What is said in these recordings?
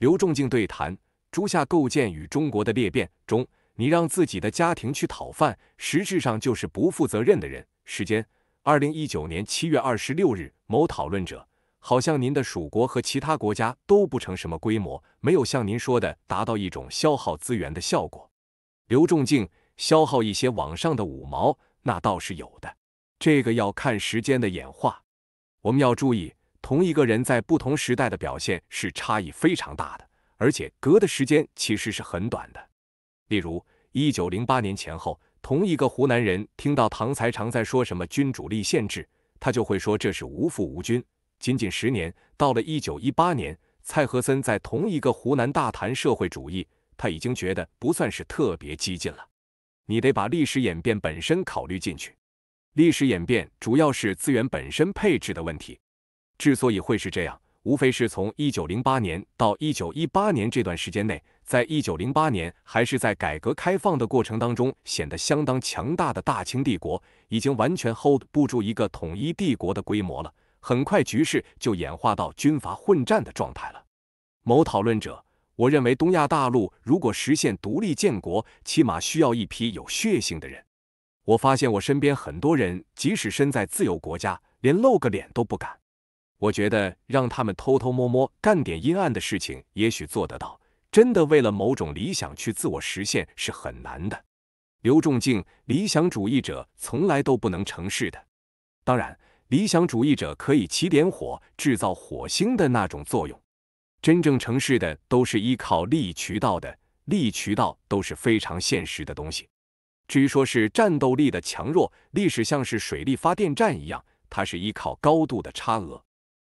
刘仲敬对谈：朱夏构建与中国的裂变中，你让自己的家庭去讨饭，实质上就是不负责任的人。时间：二零一九年七月二十六日。某讨论者：好像您的蜀国和其他国家都不成什么规模，没有像您说的达到一种消耗资源的效果。刘仲敬：消耗一些网上的五毛，那倒是有的。这个要看时间的演化，我们要注意。同一个人在不同时代的表现是差异非常大的，而且隔的时间其实是很短的。例如，一九零八年前后，同一个湖南人听到唐才常在说什么君主立宪制，他就会说这是无父无君。仅仅十年，到了一九一八年，蔡和森在同一个湖南大谈社会主义，他已经觉得不算是特别激进了。你得把历史演变本身考虑进去，历史演变主要是资源本身配置的问题。之所以会是这样，无非是从一九零八年到一九一八年这段时间内，在一九零八年还是在改革开放的过程当中，显得相当强大的大清帝国已经完全 hold 不住一个统一帝国的规模了。很快，局势就演化到军阀混战的状态了。某讨论者，我认为东亚大陆如果实现独立建国，起码需要一批有血性的人。我发现我身边很多人，即使身在自由国家，连露个脸都不敢。我觉得让他们偷偷摸摸干点阴暗的事情，也许做得到。真的为了某种理想去自我实现是很难的。刘仲敬，理想主义者从来都不能成事的。当然，理想主义者可以起点火，制造火星的那种作用。真正成事的都是依靠利益渠道的，利益渠道都是非常现实的东西。至于说是战斗力的强弱，历史像是水力发电站一样，它是依靠高度的差额。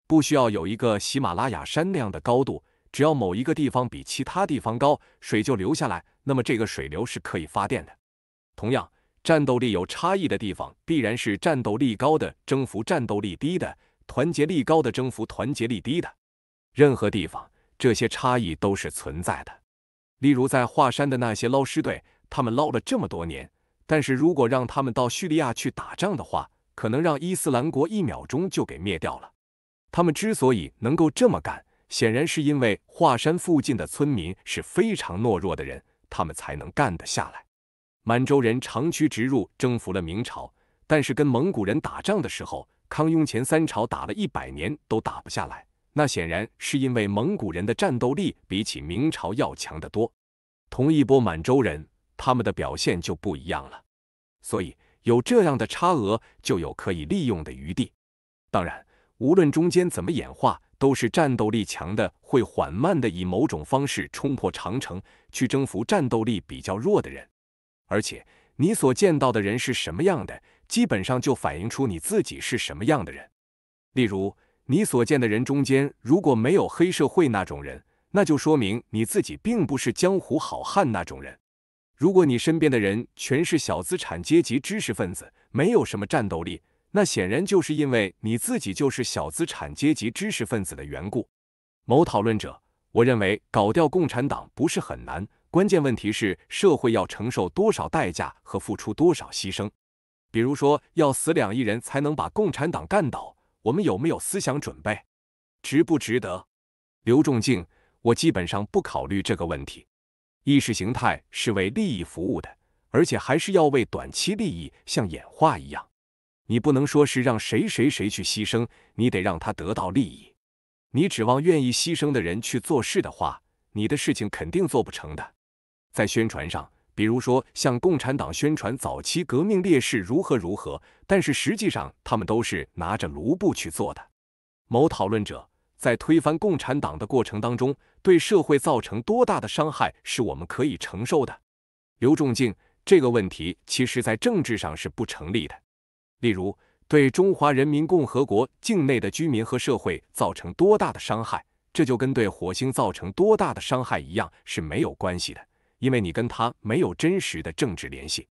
不需要有一个喜马拉雅山那样的高度，只要某一个地方比其他地方高，水就流下来，那么这个水流是可以发电的。同样，战斗力有差异的地方，必然是战斗力高的征服战斗力低的，团结力高的征服团结力低的。任何地方，这些差异都是存在的。例如，在华山的那些捞尸队，他们捞了这么多年，但是如果让他们到叙利亚去打仗的话，可能让伊斯兰国一秒钟就给灭掉了。他们之所以能够这么干，显然是因为华山附近的村民是非常懦弱的人，他们才能干得下来。满洲人长驱直入，征服了明朝，但是跟蒙古人打仗的时候，康雍乾三朝打了一百年都打不下来，那显然是因为蒙古人的战斗力比起明朝要强得多。同一波满洲人，他们的表现就不一样了，所以有这样的差额，就有可以利用的余地。当然。无论中间怎么演化，都是战斗力强的会缓慢的以某种方式冲破长城，去征服战斗力比较弱的人。而且，你所见到的人是什么样的，基本上就反映出你自己是什么样的人。例如，你所见的人中间如果没有黑社会那种人，那就说明你自己并不是江湖好汉那种人。如果你身边的人全是小资产阶级知识分子，没有什么战斗力。那显然就是因为你自己就是小资产阶级知识分子的缘故。某讨论者，我认为搞掉共产党不是很难，关键问题是社会要承受多少代价和付出多少牺牲。比如说，要死两亿人才能把共产党干倒，我们有没有思想准备？值不值得？刘仲敬，我基本上不考虑这个问题。意识形态是为利益服务的，而且还是要为短期利益，像演化一样。你不能说是让谁谁谁去牺牲，你得让他得到利益。你指望愿意牺牲的人去做事的话，你的事情肯定做不成的。在宣传上，比如说向共产党宣传早期革命烈士如何如何，但是实际上他们都是拿着卢布去做的。某讨论者在推翻共产党的过程当中，对社会造成多大的伤害是我们可以承受的。刘仲敬这个问题其实在政治上是不成立的。例如，对中华人民共和国境内的居民和社会造成多大的伤害，这就跟对火星造成多大的伤害一样是没有关系的，因为你跟他没有真实的政治联系。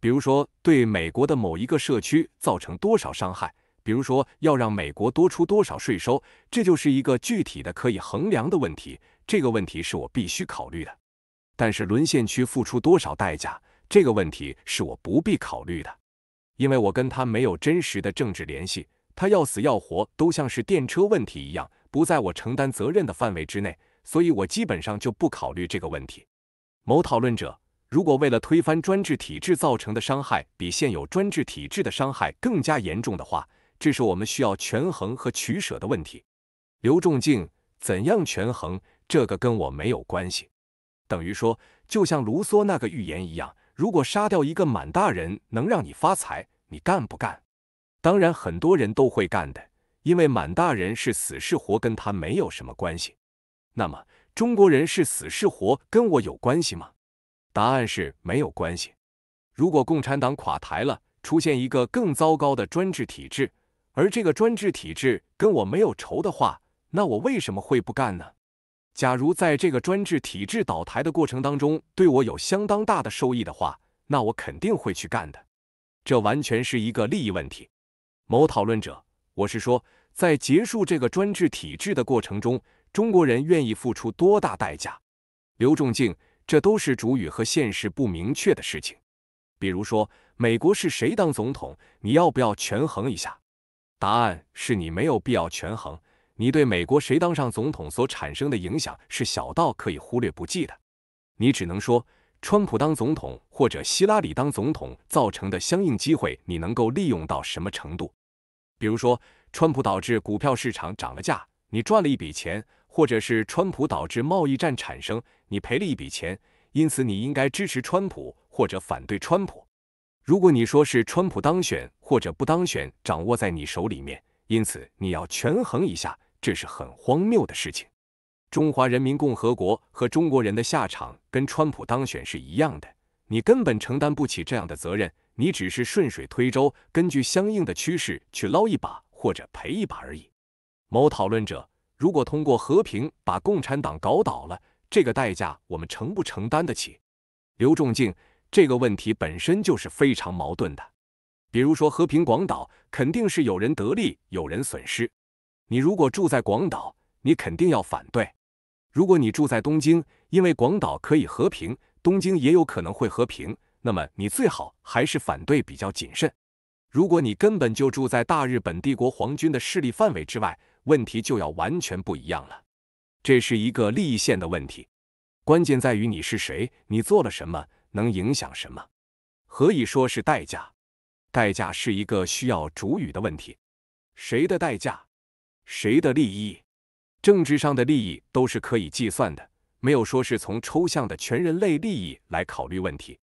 比如说，对美国的某一个社区造成多少伤害，比如说要让美国多出多少税收，这就是一个具体的可以衡量的问题。这个问题是我必须考虑的。但是，沦陷区付出多少代价，这个问题是我不必考虑的。因为我跟他没有真实的政治联系，他要死要活都像是电车问题一样，不在我承担责任的范围之内，所以我基本上就不考虑这个问题。某讨论者：如果为了推翻专制体制造成的伤害比现有专制体制的伤害更加严重的话，这是我们需要权衡和取舍的问题。刘仲敬：怎样权衡？这个跟我没有关系。等于说，就像卢梭那个预言一样。如果杀掉一个满大人能让你发财，你干不干？当然很多人都会干的，因为满大人是死是活跟他没有什么关系。那么中国人是死是活跟我有关系吗？答案是没有关系。如果共产党垮台了，出现一个更糟糕的专制体制，而这个专制体制跟我没有仇的话，那我为什么会不干呢？假如在这个专制体制倒台的过程当中对我有相当大的收益的话，那我肯定会去干的。这完全是一个利益问题。某讨论者，我是说，在结束这个专制体制的过程中，中国人愿意付出多大代价？刘仲敬，这都是主语和现实不明确的事情。比如说，美国是谁当总统，你要不要权衡一下？答案是你没有必要权衡。你对美国谁当上总统所产生的影响是小到可以忽略不计的，你只能说川普当总统或者希拉里当总统造成的相应机会你能够利用到什么程度，比如说川普导致股票市场涨了价，你赚了一笔钱，或者是川普导致贸易战产生，你赔了一笔钱，因此你应该支持川普或者反对川普。如果你说是川普当选或者不当选掌握在你手里面，因此你要权衡一下。这是很荒谬的事情。中华人民共和国和中国人的下场跟川普当选是一样的，你根本承担不起这样的责任，你只是顺水推舟，根据相应的趋势去捞一把或者赔一把而已。某讨论者：如果通过和平把共产党搞倒了，这个代价我们承不承担得起？刘仲敬：这个问题本身就是非常矛盾的。比如说和平广岛，肯定是有人得利，有人损失。你如果住在广岛，你肯定要反对；如果你住在东京，因为广岛可以和平，东京也有可能会和平，那么你最好还是反对比较谨慎。如果你根本就住在大日本帝国皇军的势力范围之外，问题就要完全不一样了。这是一个立宪线的问题，关键在于你是谁，你做了什么，能影响什么，何以说是代价？代价是一个需要主语的问题，谁的代价？谁的利益？政治上的利益都是可以计算的，没有说是从抽象的全人类利益来考虑问题。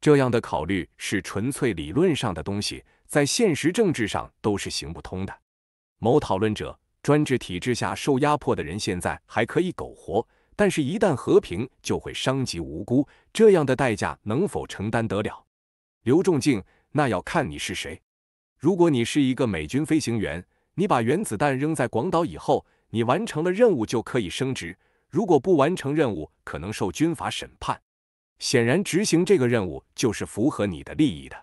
这样的考虑是纯粹理论上的东西，在现实政治上都是行不通的。某讨论者：专制体制下受压迫的人现在还可以苟活，但是，一旦和平，就会伤及无辜。这样的代价能否承担得了？刘仲敬：那要看你是谁。如果你是一个美军飞行员。你把原子弹扔在广岛以后，你完成了任务就可以升职；如果不完成任务，可能受军法审判。显然，执行这个任务就是符合你的利益的。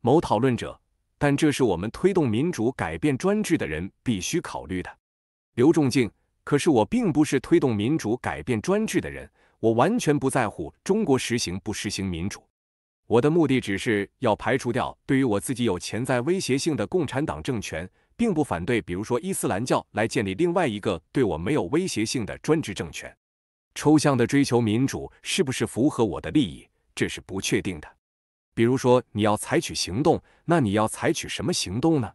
某讨论者：但这是我们推动民主、改变专制的人必须考虑的。刘仲敬：可是我并不是推动民主、改变专制的人，我完全不在乎中国实行不实行民主。我的目的只是要排除掉对于我自己有潜在威胁性的共产党政权。并不反对，比如说伊斯兰教来建立另外一个对我没有威胁性的专制政权。抽象的追求民主是不是符合我的利益？这是不确定的。比如说你要采取行动，那你要采取什么行动呢？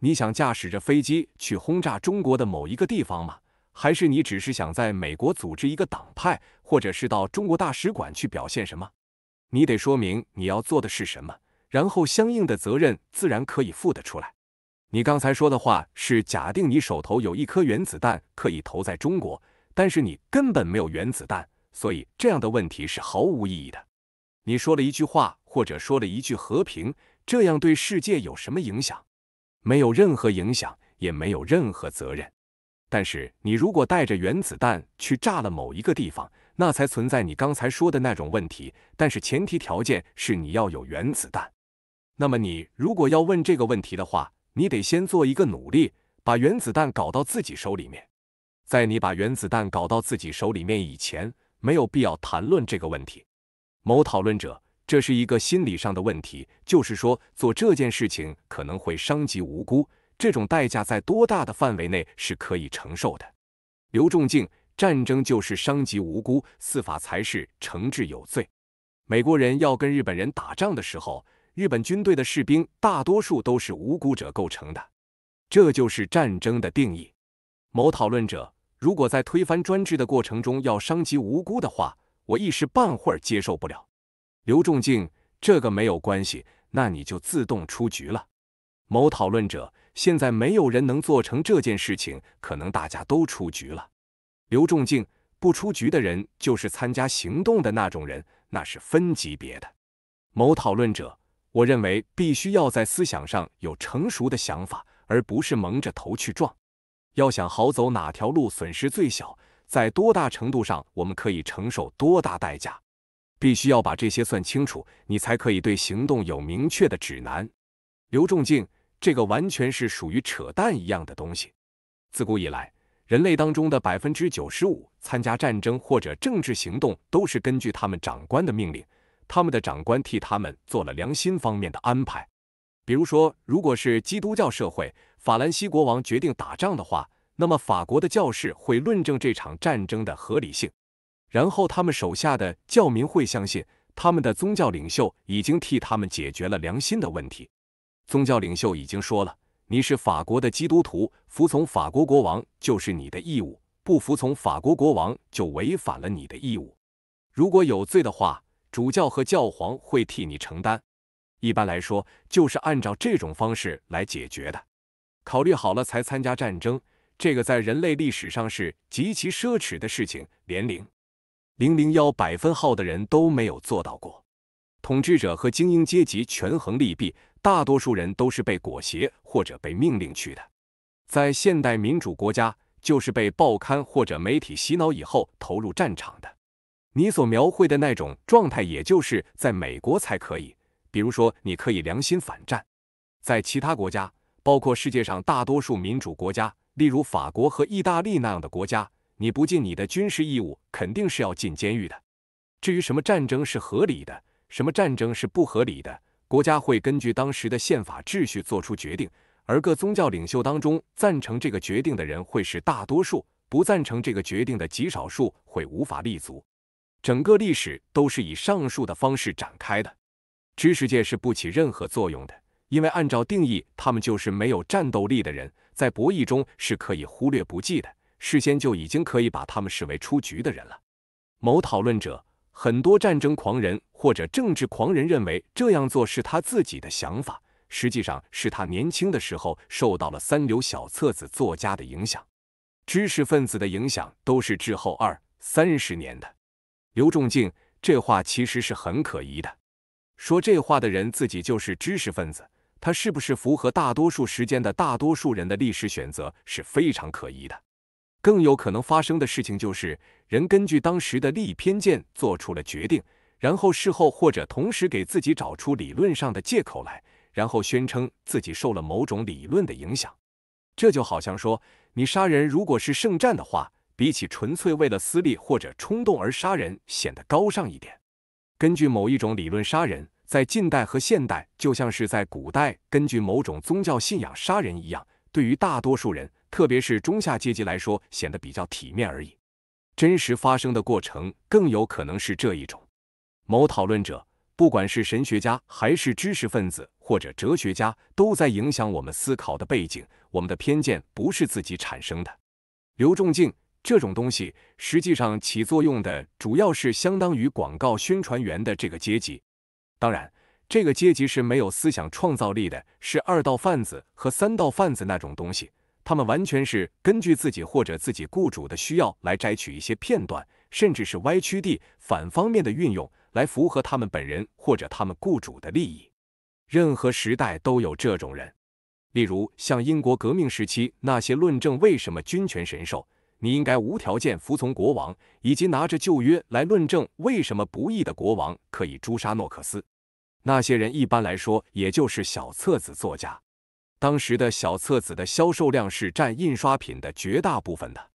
你想驾驶着飞机去轰炸中国的某一个地方吗？还是你只是想在美国组织一个党派，或者是到中国大使馆去表现什么？你得说明你要做的是什么，然后相应的责任自然可以负得出来。你刚才说的话是假定你手头有一颗原子弹可以投在中国，但是你根本没有原子弹，所以这样的问题是毫无意义的。你说了一句话，或者说了一句和平，这样对世界有什么影响？没有任何影响，也没有任何责任。但是你如果带着原子弹去炸了某一个地方，那才存在你刚才说的那种问题。但是前提条件是你要有原子弹。那么你如果要问这个问题的话，你得先做一个努力，把原子弹搞到自己手里面。在你把原子弹搞到自己手里面以前，没有必要谈论这个问题。某讨论者，这是一个心理上的问题，就是说做这件事情可能会伤及无辜，这种代价在多大的范围内是可以承受的。刘仲敬，战争就是伤及无辜，司法才是惩治有罪。美国人要跟日本人打仗的时候。日本军队的士兵大多数都是无辜者构成的，这就是战争的定义。某讨论者，如果在推翻专制的过程中要伤及无辜的话，我一时半会儿接受不了。刘仲敬，这个没有关系，那你就自动出局了。某讨论者，现在没有人能做成这件事情，可能大家都出局了。刘仲敬，不出局的人就是参加行动的那种人，那是分级别的。某讨论者。我认为必须要在思想上有成熟的想法，而不是蒙着头去撞。要想好走哪条路损失最小，在多大程度上我们可以承受多大代价，必须要把这些算清楚，你才可以对行动有明确的指南。刘仲敬，这个完全是属于扯淡一样的东西。自古以来，人类当中的百分之九十五参加战争或者政治行动，都是根据他们长官的命令。他们的长官替他们做了良心方面的安排，比如说，如果是基督教社会，法兰西国王决定打仗的话，那么法国的教士会论证这场战争的合理性，然后他们手下的教民会相信他们的宗教领袖已经替他们解决了良心的问题。宗教领袖已经说了，你是法国的基督徒，服从法国国王就是你的义务，不服从法国国王就违反了你的义务。如果有罪的话。主教和教皇会替你承担，一般来说就是按照这种方式来解决的。考虑好了才参加战争，这个在人类历史上是极其奢侈的事情，连零零零幺百分号的人都没有做到过。统治者和精英阶级权衡利弊，大多数人都是被裹挟或者被命令去的。在现代民主国家，就是被报刊或者媒体洗脑以后投入战场的。你所描绘的那种状态，也就是在美国才可以。比如说，你可以良心反战，在其他国家，包括世界上大多数民主国家，例如法国和意大利那样的国家，你不尽你的军事义务，肯定是要进监狱的。至于什么战争是合理的，什么战争是不合理的，国家会根据当时的宪法秩序做出决定，而各宗教领袖当中赞成这个决定的人会是大多数，不赞成这个决定的极少数会无法立足。整个历史都是以上述的方式展开的，知识界是不起任何作用的，因为按照定义，他们就是没有战斗力的人，在博弈中是可以忽略不计的，事先就已经可以把他们视为出局的人了。某讨论者，很多战争狂人或者政治狂人认为这样做是他自己的想法，实际上是他年轻的时候受到了三流小册子作家的影响，知识分子的影响都是滞后二三十年的。刘仲敬这话其实是很可疑的，说这话的人自己就是知识分子，他是不是符合大多数时间的大多数人的历史选择是非常可疑的。更有可能发生的事情就是，人根据当时的利益偏见做出了决定，然后事后或者同时给自己找出理论上的借口来，然后宣称自己受了某种理论的影响。这就好像说，你杀人如果是圣战的话。比起纯粹为了私利或者冲动而杀人，显得高尚一点。根据某一种理论，杀人在近代和现代，就像是在古代根据某种宗教信仰杀人一样，对于大多数人，特别是中下阶级来说，显得比较体面而已。真实发生的过程，更有可能是这一种。某讨论者，不管是神学家还是知识分子或者哲学家，都在影响我们思考的背景。我们的偏见不是自己产生的。刘仲敬。这种东西实际上起作用的主要是相当于广告宣传员的这个阶级，当然这个阶级是没有思想创造力的，是二道贩子和三道贩子那种东西，他们完全是根据自己或者自己雇主的需要来摘取一些片段，甚至是歪曲地反方面的运用来符合他们本人或者他们雇主的利益。任何时代都有这种人，例如像英国革命时期那些论证为什么君权神授。你应该无条件服从国王，以及拿着旧约来论证为什么不义的国王可以诛杀诺克斯。那些人一般来说也就是小册子作家。当时的小册子的销售量是占印刷品的绝大部分的。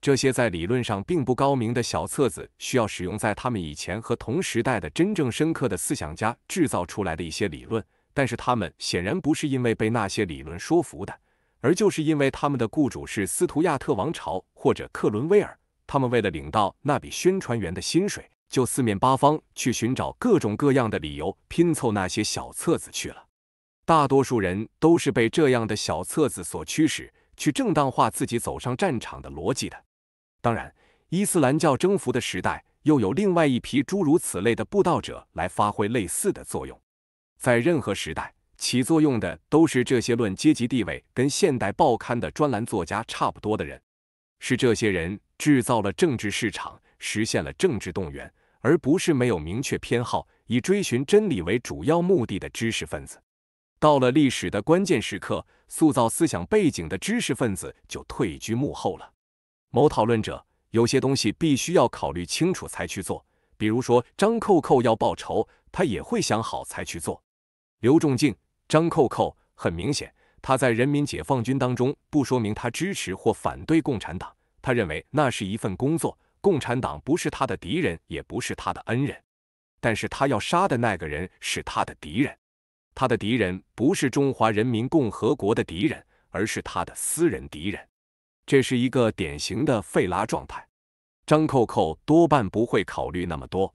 这些在理论上并不高明的小册子需要使用在他们以前和同时代的真正深刻的思想家制造出来的一些理论，但是他们显然不是因为被那些理论说服的。而就是因为他们的雇主是斯图亚特王朝或者克伦威尔，他们为了领到那笔宣传员的薪水，就四面八方去寻找各种各样的理由，拼凑那些小册子去了。大多数人都是被这样的小册子所驱使，去正当化自己走上战场的逻辑的。当然，伊斯兰教征服的时代又有另外一批诸如此类的布道者来发挥类似的作用。在任何时代。起作用的都是这些论阶级地位跟现代报刊的专栏作家差不多的人，是这些人制造了政治市场，实现了政治动员，而不是没有明确偏好，以追寻真理为主要目的的知识分子。到了历史的关键时刻，塑造思想背景的知识分子就退居幕后了。某讨论者，有些东西必须要考虑清楚才去做，比如说张扣扣要报仇，他也会想好才去做。刘仲敬。张扣扣很明显，他在人民解放军当中不说明他支持或反对共产党，他认为那是一份工作，共产党不是他的敌人，也不是他的恩人。但是他要杀的那个人是他的敌人，他的敌人不是中华人民共和国的敌人，而是他的私人敌人。这是一个典型的费拉状态，张扣扣多半不会考虑那么多，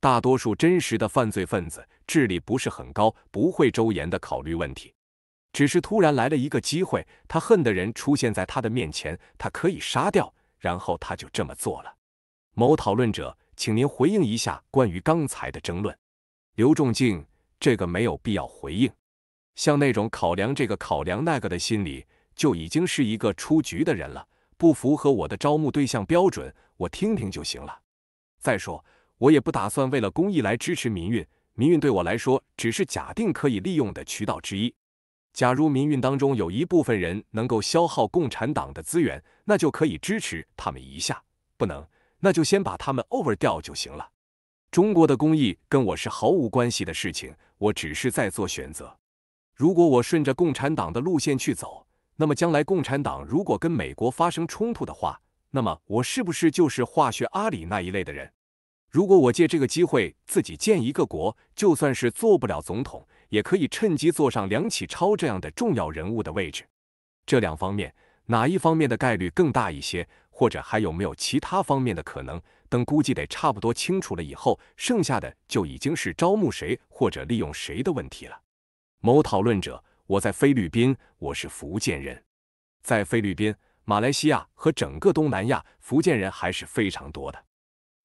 大多数真实的犯罪分子。智力不是很高，不会周延的考虑问题，只是突然来了一个机会，他恨的人出现在他的面前，他可以杀掉，然后他就这么做了。某讨论者，请您回应一下关于刚才的争论。刘仲敬，这个没有必要回应。像那种考量这个考量那个的心理，就已经是一个出局的人了，不符合我的招募对象标准，我听听就行了。再说，我也不打算为了公益来支持民运。民运对我来说只是假定可以利用的渠道之一。假如民运当中有一部分人能够消耗共产党的资源，那就可以支持他们一下；不能，那就先把他们 over 掉就行了。中国的公益跟我是毫无关系的事情，我只是在做选择。如果我顺着共产党的路线去走，那么将来共产党如果跟美国发生冲突的话，那么我是不是就是化学阿里那一类的人？如果我借这个机会自己建一个国，就算是做不了总统，也可以趁机坐上梁启超这样的重要人物的位置。这两方面哪一方面的概率更大一些？或者还有没有其他方面的可能？等估计得差不多清楚了以后，剩下的就已经是招募谁或者利用谁的问题了。某讨论者：我在菲律宾，我是福建人，在菲律宾、马来西亚和整个东南亚，福建人还是非常多的。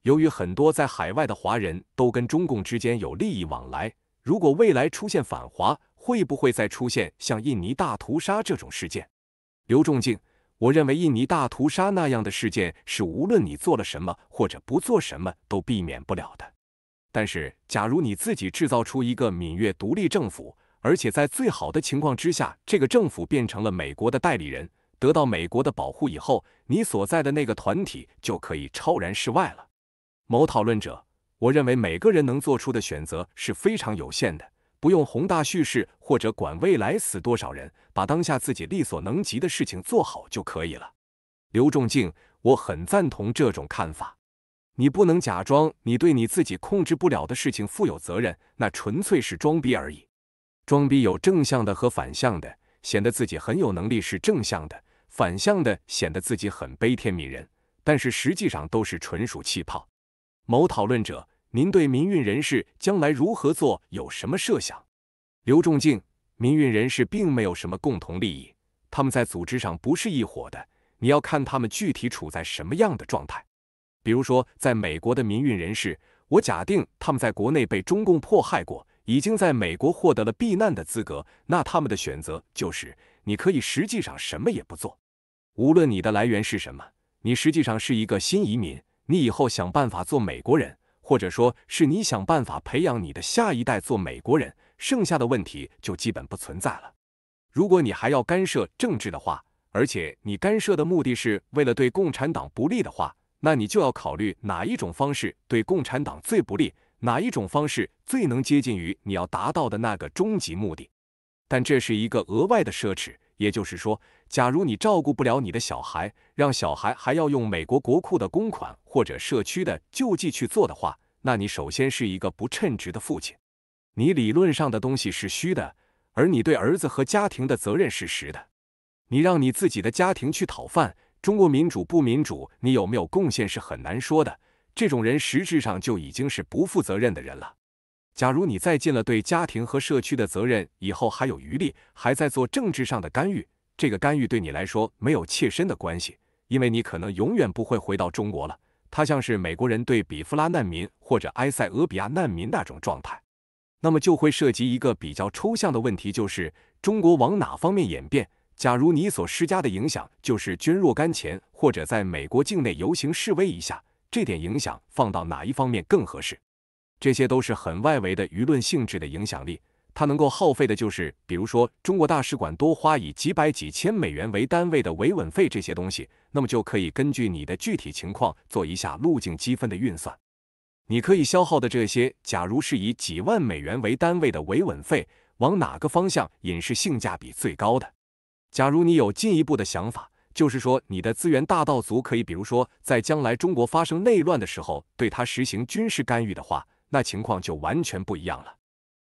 由于很多在海外的华人都跟中共之间有利益往来，如果未来出现反华，会不会再出现像印尼大屠杀这种事件？刘仲敬，我认为印尼大屠杀那样的事件是无论你做了什么或者不做什么都避免不了的。但是，假如你自己制造出一个闽越独立政府，而且在最好的情况之下，这个政府变成了美国的代理人，得到美国的保护以后，你所在的那个团体就可以超然世外了。某讨论者，我认为每个人能做出的选择是非常有限的，不用宏大叙事或者管未来死多少人，把当下自己力所能及的事情做好就可以了。刘仲敬，我很赞同这种看法。你不能假装你对你自己控制不了的事情负有责任，那纯粹是装逼而已。装逼有正向的和反向的，显得自己很有能力是正向的，反向的显得自己很悲天悯人，但是实际上都是纯属气泡。某讨论者，您对民运人士将来如何做有什么设想？刘仲敬：民运人士并没有什么共同利益，他们在组织上不是一伙的。你要看他们具体处在什么样的状态。比如说，在美国的民运人士，我假定他们在国内被中共迫害过，已经在美国获得了避难的资格，那他们的选择就是，你可以实际上什么也不做。无论你的来源是什么，你实际上是一个新移民。你以后想办法做美国人，或者说是你想办法培养你的下一代做美国人，剩下的问题就基本不存在了。如果你还要干涉政治的话，而且你干涉的目的是为了对共产党不利的话，那你就要考虑哪一种方式对共产党最不利，哪一种方式最能接近于你要达到的那个终极目的。但这是一个额外的奢侈。也就是说，假如你照顾不了你的小孩，让小孩还要用美国国库的公款或者社区的救济去做的话，那你首先是一个不称职的父亲。你理论上的东西是虚的，而你对儿子和家庭的责任是实的。你让你自己的家庭去讨饭，中国民主不民主，你有没有贡献是很难说的。这种人实质上就已经是不负责任的人了。假如你再尽了对家庭和社区的责任以后还有余力，还在做政治上的干预，这个干预对你来说没有切身的关系，因为你可能永远不会回到中国了。它像是美国人对比夫拉难民或者埃塞俄比亚难民那种状态。那么就会涉及一个比较抽象的问题，就是中国往哪方面演变。假如你所施加的影响就是捐若干钱或者在美国境内游行示威一下，这点影响放到哪一方面更合适？这些都是很外围的舆论性质的影响力，它能够耗费的就是，比如说中国大使馆多花以几百几千美元为单位的维稳费这些东西，那么就可以根据你的具体情况做一下路径积分的运算。你可以消耗的这些，假如是以几万美元为单位的维稳费，往哪个方向引是性价比最高的？假如你有进一步的想法，就是说你的资源大道族可以，比如说在将来中国发生内乱的时候，对它实行军事干预的话。那情况就完全不一样了，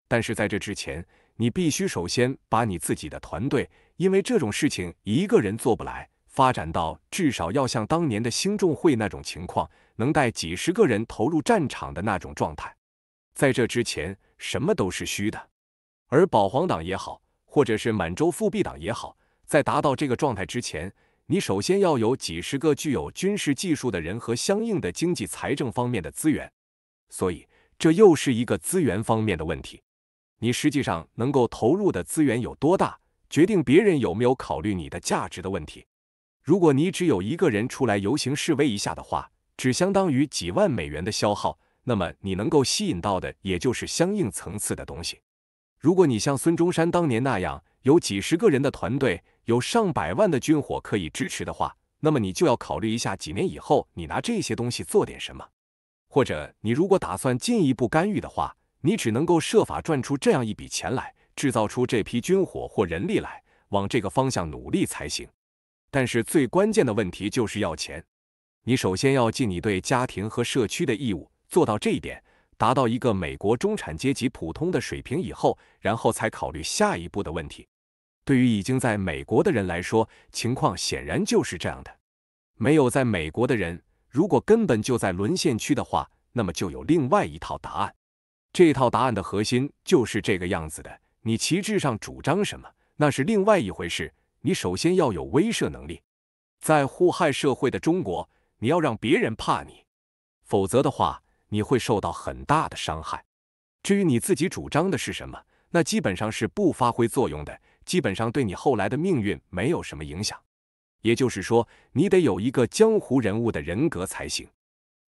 但是在这之前，你必须首先把你自己的团队，因为这种事情一个人做不来，发展到至少要像当年的兴中会那种情况，能带几十个人投入战场的那种状态。在这之前，什么都是虚的，而保皇党也好，或者是满洲复辟党也好，在达到这个状态之前，你首先要有几十个具有军事技术的人和相应的经济财政方面的资源，所以。这又是一个资源方面的问题，你实际上能够投入的资源有多大，决定别人有没有考虑你的价值的问题。如果你只有一个人出来游行示威一下的话，只相当于几万美元的消耗，那么你能够吸引到的也就是相应层次的东西。如果你像孙中山当年那样，有几十个人的团队，有上百万的军火可以支持的话，那么你就要考虑一下几年以后，你拿这些东西做点什么。或者你如果打算进一步干预的话，你只能够设法赚出这样一笔钱来，制造出这批军火或人力来，往这个方向努力才行。但是最关键的问题就是要钱，你首先要尽你对家庭和社区的义务，做到这一点，达到一个美国中产阶级普通的水平以后，然后才考虑下一步的问题。对于已经在美国的人来说，情况显然就是这样的。没有在美国的人。如果根本就在沦陷区的话，那么就有另外一套答案。这套答案的核心就是这个样子的：你旗帜上主张什么，那是另外一回事。你首先要有威慑能力，在互害社会的中国，你要让别人怕你，否则的话，你会受到很大的伤害。至于你自己主张的是什么，那基本上是不发挥作用的，基本上对你后来的命运没有什么影响。也就是说，你得有一个江湖人物的人格才行。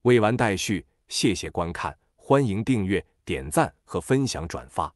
未完待续，谢谢观看，欢迎订阅、点赞和分享转发。